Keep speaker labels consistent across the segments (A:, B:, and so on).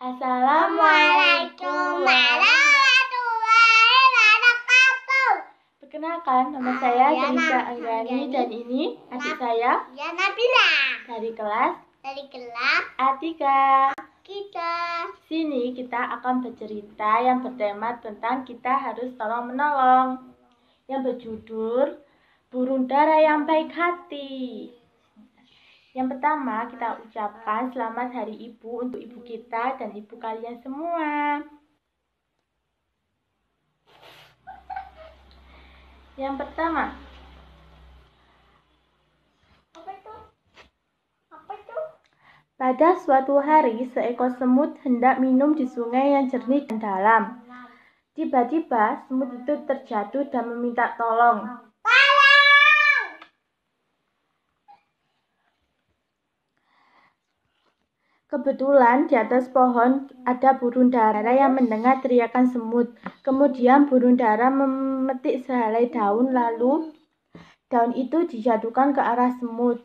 A: Assalamualaikum warahmatullahi wabarakatuh. Perkenalkan, nama ah, saya Janisa ya, Anggani ya, dan ini ya, adik saya Yana Bila. dari kelas dari kelas A3. Kita sini kita akan bercerita yang bertema tentang kita harus tolong menolong yang berjudul Burung Dara yang Baik Hati. Yang pertama, kita ucapkan selamat Hari Ibu untuk ibu kita dan ibu kalian semua. Yang pertama, Pada suatu hari, seekor semut hendak minum di sungai yang jernih dan dalam. Tiba-tiba, semut itu terjatuh dan meminta tolong. Kebetulan di atas pohon ada burung dara yang mendengar teriakan semut. Kemudian burung dara memetik sehelai daun lalu daun itu dijatuhkan ke arah semut.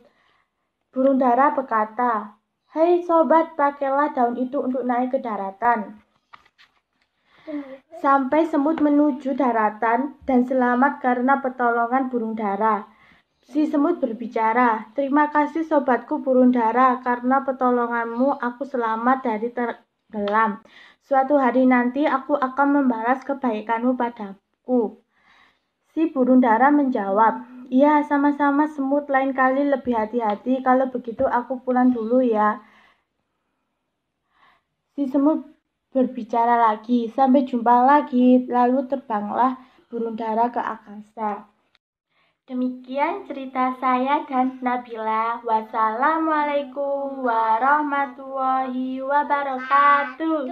A: Burung dara berkata, Hei sobat, pakailah daun itu untuk naik ke daratan. Sampai semut menuju daratan dan selamat karena pertolongan burung dara. Si semut berbicara, "Terima kasih sobatku burung dara, karena pertolonganmu aku selamat dari tenggelam. Suatu hari nanti aku akan membalas kebaikanmu padaku." Si burung dara menjawab, "Iya, sama-sama semut lain kali lebih hati-hati. Kalau begitu aku pulang dulu ya." Si semut berbicara lagi, "Sampai jumpa lagi." Lalu terbanglah burung dara ke angkasa. Demikian cerita saya dan Nabila. Wassalamualaikum warahmatullahi wabarakatuh.